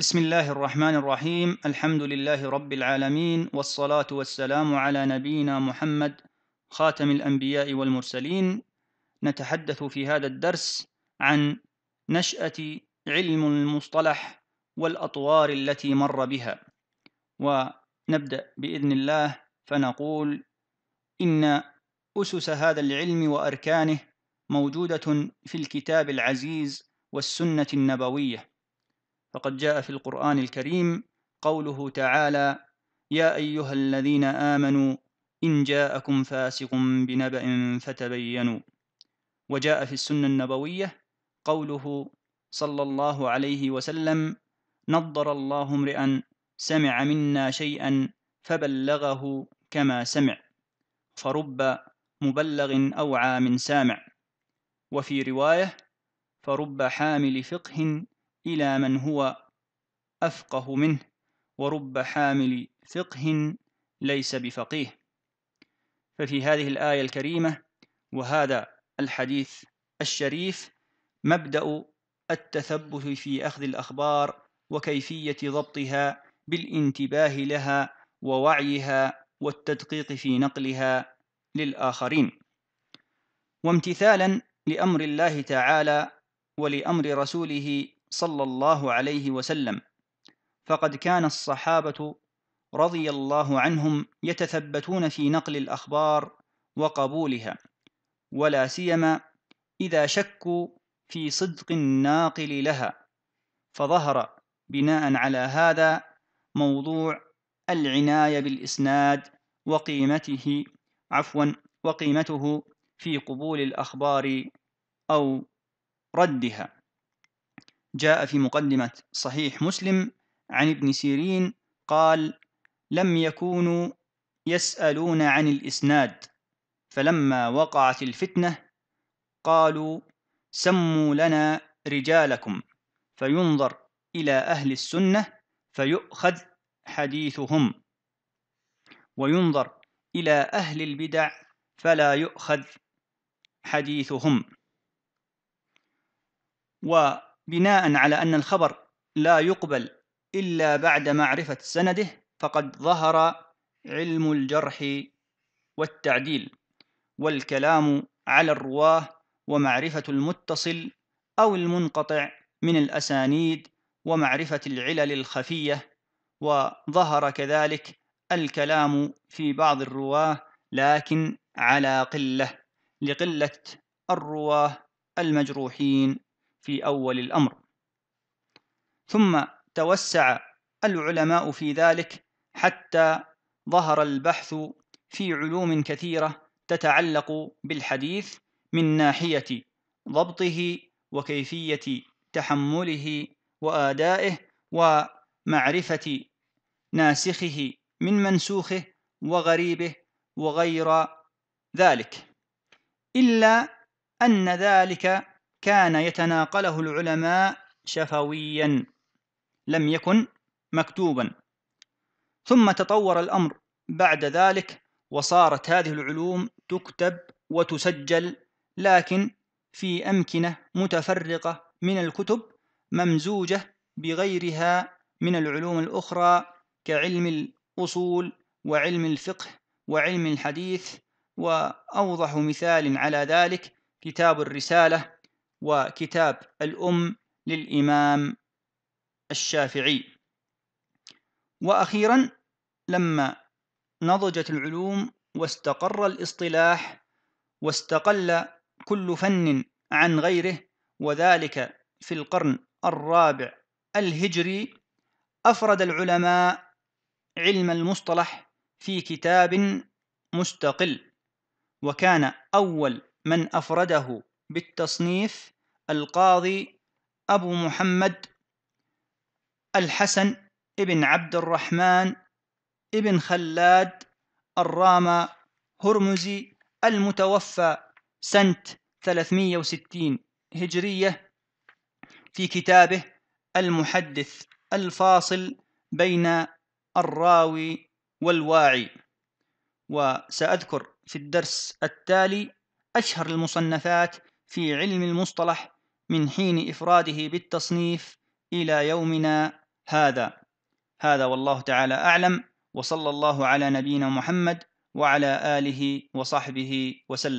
بسم الله الرحمن الرحيم الحمد لله رب العالمين والصلاة والسلام على نبينا محمد خاتم الأنبياء والمرسلين نتحدث في هذا الدرس عن نشأة علم المصطلح والأطوار التي مر بها ونبدأ بإذن الله فنقول إن أسس هذا العلم وأركانه موجودة في الكتاب العزيز والسنة النبوية فقد جاء في القرآن الكريم قوله تعالى يا أيها الذين آمنوا إن جاءكم فاسق بنبأ فتبينوا وجاء في السنة النبوية قوله صلى الله عليه وسلم نضر الله امرئا سمع منا شيئا فبلغه كما سمع فرب مبلغ أوعى من سامع وفي رواية فرب حامل فقه إلى من هو أفقه منه ورب حامل فقه ليس بفقيه ففي هذه الآية الكريمة وهذا الحديث الشريف مبدأ التثبت في أخذ الأخبار وكيفية ضبطها بالانتباه لها ووعيها والتدقيق في نقلها للآخرين وامتثالا لأمر الله تعالى ولأمر رسوله صلى الله عليه وسلم فقد كان الصحابة رضي الله عنهم يتثبتون في نقل الأخبار وقبولها ولا سيما إذا شكوا في صدق الناقل لها فظهر بناء على هذا موضوع العناية بالإسناد وقيمته عفوا وقيمته في قبول الأخبار أو ردها جاء في مقدمة صحيح مسلم عن ابن سيرين قال: لم يكونوا يسألون عن الإسناد، فلما وقعت الفتنة قالوا: سموا لنا رجالكم، فينظر إلى أهل السنة فيؤخذ حديثهم، وينظر إلى أهل البدع فلا يؤخذ حديثهم. و بناء على أن الخبر لا يقبل إلا بعد معرفة سنده فقد ظهر علم الجرح والتعديل والكلام على الرواه ومعرفة المتصل أو المنقطع من الأسانيد ومعرفة العلل الخفية وظهر كذلك الكلام في بعض الرواه لكن على قلة لقلة الرواه المجروحين في أول الأمر ثم توسع العلماء في ذلك حتى ظهر البحث في علوم كثيرة تتعلق بالحديث من ناحية ضبطه وكيفية تحمله وآدائه ومعرفة ناسخه من منسوخه وغريبه وغير ذلك إلا أن ذلك كان يتناقله العلماء شفويا لم يكن مكتوبا ثم تطور الأمر بعد ذلك وصارت هذه العلوم تكتب وتسجل لكن في أمكنة متفرقة من الكتب ممزوجة بغيرها من العلوم الأخرى كعلم الأصول وعلم الفقه وعلم الحديث وأوضح مثال على ذلك كتاب الرسالة وكتاب الأم للإمام الشافعي وأخيرا لما نضجت العلوم واستقر الاصطلاح واستقل كل فن عن غيره وذلك في القرن الرابع الهجري أفرد العلماء علم المصطلح في كتاب مستقل وكان أول من أفرده بالتصنيف القاضي أبو محمد الحسن ابن عبد الرحمن ابن خلاد الرامة هرمزي المتوفى سنة 360 هجرية في كتابه المحدث الفاصل بين الراوي والواعي وسأذكر في الدرس التالي أشهر المصنفات في علم المصطلح من حين إفراده بالتصنيف إلى يومنا هذا هذا والله تعالى أعلم وصلى الله على نبينا محمد وعلى آله وصحبه وسلم